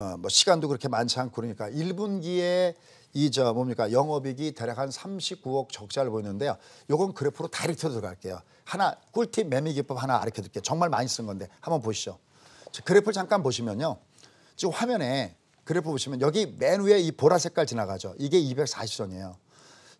어, 뭐 시간도 그렇게 많지 않고 그러니까 1분기에 이 저 뭡니까 영업이익이 대략 한 39억 적자를 보였는데요. 요건 그래프로 다이렉트로 들어갈게요. 하나 꿀팁 매매 기법 하나 알려 드릴게요. 정말 많이 쓴 건데 한번 보시죠. 그래프를 잠깐 보시면요. 지금 화면에 그래프 보시면 여기 맨 위에 이 보라 색깔 지나가죠. 이게 240선이에요.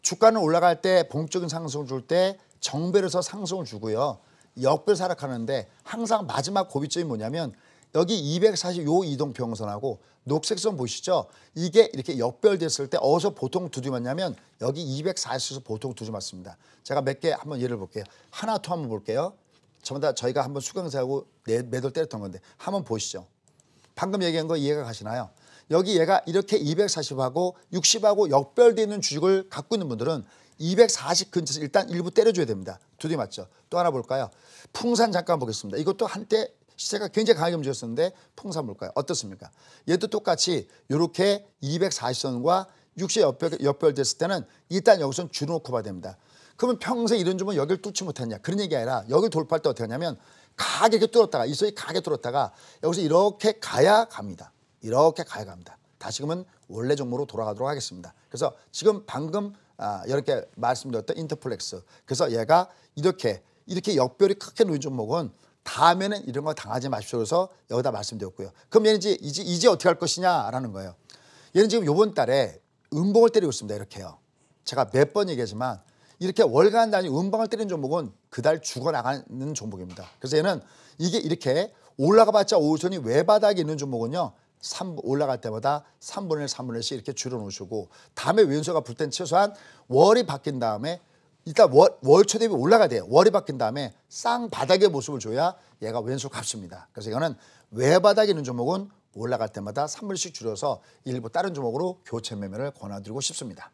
주가는 올라갈 때 봉적인 상승을 줄 때 정배로서 상승을 주고요. 역별 사락하는데 항상 마지막 고비점이 뭐냐면 여기 240 요 이동 평선하고 녹색선 보시죠? 이게 이렇게 역별됐을 때 어디서 보통 두드 맞냐면 여기 240에서 보통 두드 맞습니다. 제가 몇 개 한번 예를 볼게요. 하나 더 한번 볼게요. 전부 다 저희가 한번 수강사하고 매도 때렸던 건데 한번 보시죠. 방금 얘기한 거 이해가 가시나요? 여기 얘가 이렇게 240하고 60하고 역별되 어 있는 주식을 갖고 있는 분들은 240 근처에서 일단 일부 때려줘야 됩니다. 두디 맞죠? 또 하나 볼까요? 풍산 잠깐 보겠습니다. 이것도 한때 시세가 굉장히 강하게 움직였었는데 풍산 볼까요? 어떻습니까? 얘도 똑같이 이렇게 240선과 60 옆별, 옆별됐을 때는 일단 여기선 줄여놓고 봐야 됩니다. 그러면 평생 이런 주면 여기를 뚫지 못했냐 그런 얘기 아니라 여기 돌파할 때 어떻게 하냐면 가게 이렇게 뚫었다가 이 소리 가게 뚫었다가 여기서 이렇게 가야 갑니다. 이렇게 가야 갑니다. 다시금은 원래 종목으로 돌아가도록 하겠습니다. 그래서 지금 방금 아, 이렇게 말씀드렸던 인터플렉스. 그래서 얘가 이렇게 이렇게 역별이 크게 놓인 종목은 다음에는 이런 거 당하지 마십시오. 그래서 여기다 말씀드렸고요. 그럼 얘는 이제, 이제, 이제 어떻게 할 것이냐라는 거예요. 얘는 지금 요번 달에 음봉을 때리고 있습니다. 이렇게요. 제가 몇 번 얘기하지만 이렇게 월간 단위 음봉을 때리는 종목은 그 달 죽어나가는 종목입니다. 그래서 얘는 이게 이렇게 올라가봤자 오선이 외바닥에 있는 종목은요. 3, 올라갈 때마다 3분의 1, 3분의 1씩 이렇게 줄여놓으시고 다음에 왼수가 불땐 최소한 월이 바뀐 다음에 일단 월, 월 초대비 올라가야 돼요. 월이 바뀐 다음에 쌍바닥의 모습을 줘야 얘가 왼수 값입니다. 그래서 이거는 외바닥에 있는 종목은 올라갈 때마다 3불씩 줄여서 일부 다른 종목으로 교체 매매를 권해드리고 싶습니다.